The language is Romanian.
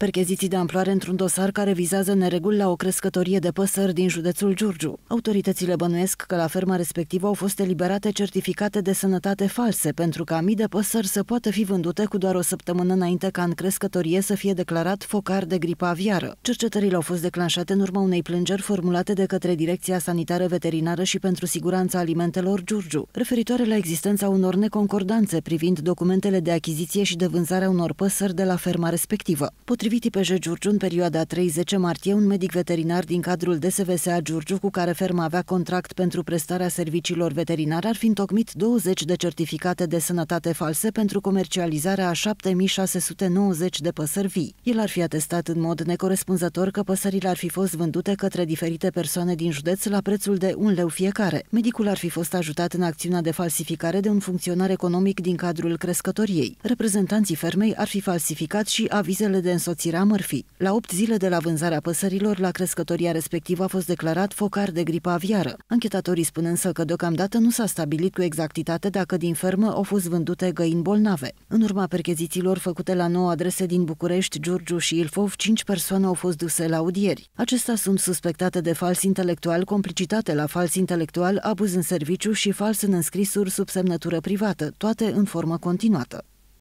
Percheziții de amploare într-un dosar care vizează nereguli la o crescătorie de păsări din județul Giurgiu. Autoritățile bănuiesc că la ferma respectivă au fost eliberate certificate de sănătate false pentru ca mii de păsări să poată fi vândute cu doar o săptămână înainte ca în crescătorie să fie declarat focar de gripa aviară. Cercetările au fost declanșate în urma unei plângeri formulate de către Direcția Sanitară Veterinară și pentru Siguranța Alimentelor Giurgiu, referitoare la existența unor neconcordanțe privind documentele de achiziție și de vânzare a unor păsări de la ferma respectivă. Potrivit potrivit IPJ Giurgiu, în perioada 30 martie, un medic veterinar din cadrul DSVSA Giurgiu, cu care ferma avea contract pentru prestarea serviciilor veterinare, ar fi întocmit 20 de certificate de sănătate false pentru comercializarea a 7690 de păsări vii. El ar fi atestat în mod necorespunzător că păsările ar fi fost vândute către diferite persoane din județ la prețul de un leu fiecare. Medicul ar fi fost ajutat în acțiunea de falsificare de un funcționar economic din cadrul crescătoriei. Reprezentanții fermei ar fi falsificat și avizele de însoțire Țira Murphy. La 8 zile de la vânzarea păsărilor, la crescătoria respectivă a fost declarat focar de gripă aviară. Anchetatorii spun însă că deocamdată nu s-a stabilit cu exactitate dacă din fermă au fost vândute găini bolnave. În urma perchezițiilor făcute la nouă adrese din București, Giurgiu și Ilfov, 5 persoane au fost duse la audieri. Acestea sunt suspectate de fals intelectual, complicitate la fals intelectual, abuz în serviciu și fals în înscrisuri sub semnătură privată, toate în formă continuată.